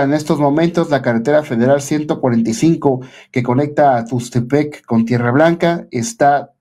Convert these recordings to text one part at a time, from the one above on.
En estos momentos, la carretera federal 145 que conecta a Tustepec con Tierra Blanca está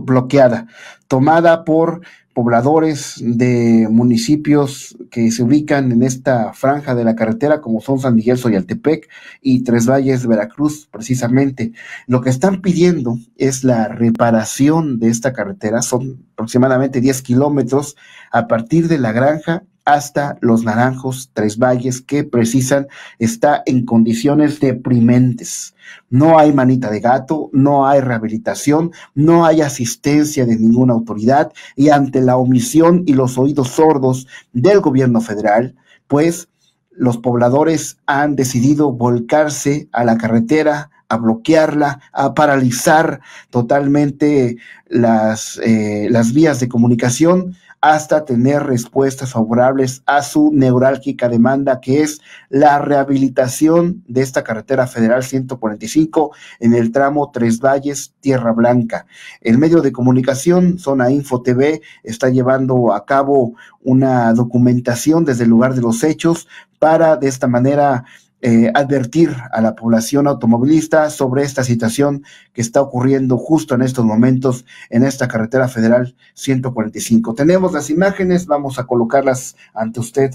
bloqueada, tomada por pobladores de municipios que se ubican en esta franja de la carretera, como son San Miguel Soyaltepec y Tres Valles, de Veracruz, precisamente. Lo que están pidiendo es la reparación de esta carretera, son aproximadamente 10 kilómetros a partir de la granja hasta Los Naranjos, Tres Valles, que precisan está en condiciones deprimentes. No hay manita de gato, no hay rehabilitación, no hay asistencia de ninguna autoridad y ante la omisión y los oídos sordos del gobierno federal, pues los pobladores han decidido volcarse a la carretera, a bloquearla, a paralizar totalmente las, eh, las vías de comunicación hasta tener respuestas favorables a su neurálgica demanda, que es la rehabilitación de esta carretera federal 145 en el tramo Tres Valles, Tierra Blanca. El medio de comunicación, Zona Info TV, está llevando a cabo una documentación desde el lugar de los hechos para de esta manera eh, advertir a la población automovilista sobre esta situación que está ocurriendo justo en estos momentos en esta carretera federal 145. Tenemos las imágenes, vamos a colocarlas ante usted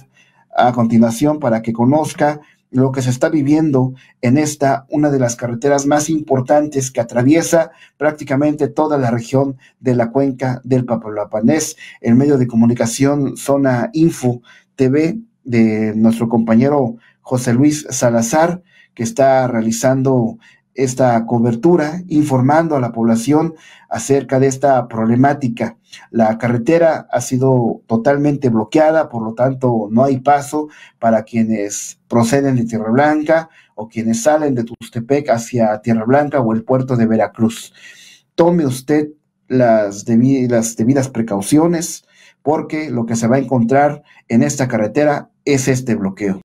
a continuación para que conozca lo que se está viviendo en esta, una de las carreteras más importantes que atraviesa prácticamente toda la región de la cuenca del Papalapanés, el medio de comunicación Zona Info TV de nuestro compañero José Luis Salazar, que está realizando esta cobertura, informando a la población acerca de esta problemática. La carretera ha sido totalmente bloqueada, por lo tanto no hay paso para quienes proceden de Tierra Blanca o quienes salen de Tustepec hacia Tierra Blanca o el puerto de Veracruz. Tome usted las, las debidas precauciones porque lo que se va a encontrar en esta carretera es este bloqueo.